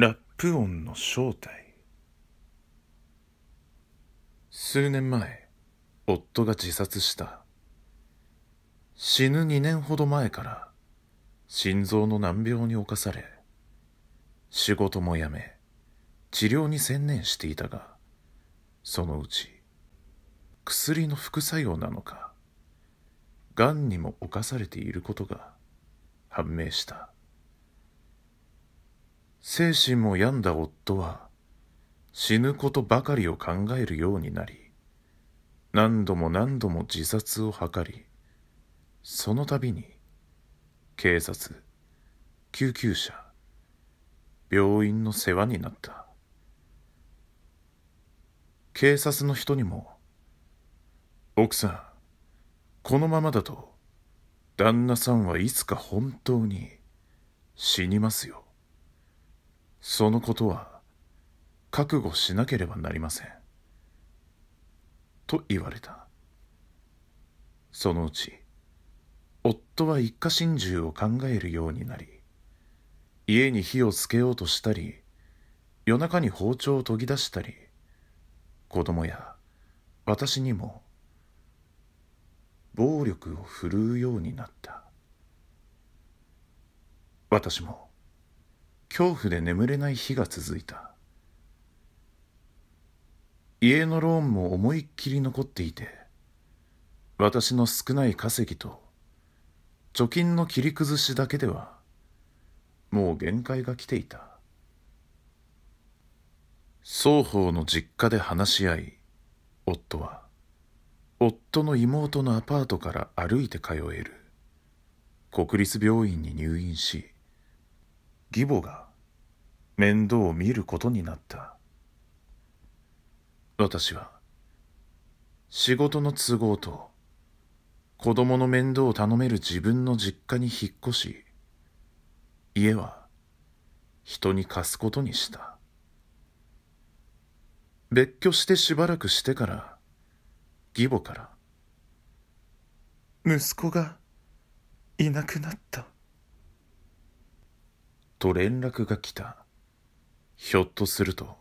ラップ音の正体数年前夫が自殺した死ぬ2年ほど前から心臓の難病に侵され仕事も辞め治療に専念していたがそのうち薬の副作用なのかがんにも侵されていることが判明した精神も病んだ夫は死ぬことばかりを考えるようになり何度も何度も自殺を図りその度に警察救急車病院の世話になった警察の人にも「奥さんこのままだと旦那さんはいつか本当に死にますよ」そのことは覚悟しなければなりません。と言われた。そのうち、夫は一家心中を考えるようになり、家に火をつけようとしたり、夜中に包丁を研ぎ出したり、子供や私にも暴力を振るうようになった。私も恐怖で眠れない日が続いた家のローンも思いっきり残っていて私の少ない稼ぎと貯金の切り崩しだけではもう限界が来ていた双方の実家で話し合い夫は夫の妹のアパートから歩いて通える国立病院に入院し義母が面倒を見ることになった私は仕事の都合と子供の面倒を頼める自分の実家に引っ越し家は人に貸すことにした別居してしばらくしてから義母から息子がいなくなったと連絡が来たひょっとすると、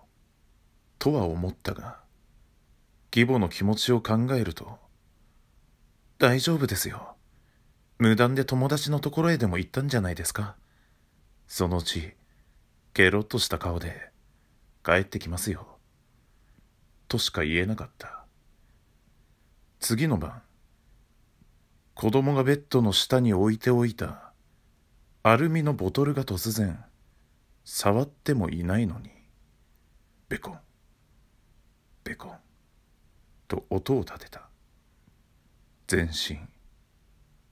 とは思ったが、義母の気持ちを考えると、大丈夫ですよ。無断で友達のところへでも行ったんじゃないですか。そのうち、ケロッとした顔で、帰ってきますよ。としか言えなかった。次の晩、子供がベッドの下に置いておいた、アルミのボトルが突然、触ってもいないのに、ベコン、ベコン、と音を立てた。全身、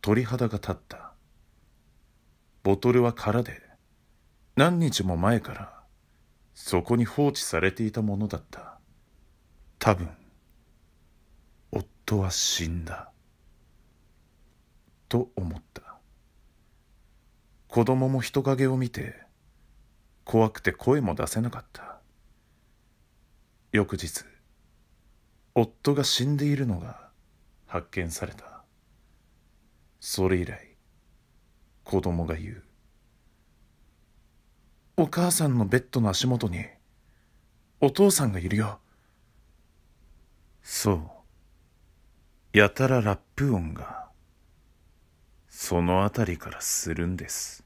鳥肌が立った。ボトルは空で、何日も前から、そこに放置されていたものだった。多分、夫は死んだ。と思った。子供も人影を見て、怖くて声も出せなかった翌日夫が死んでいるのが発見されたそれ以来子供が言うお母さんのベッドの足元にお父さんがいるよそうやたらラップ音がその辺りからするんです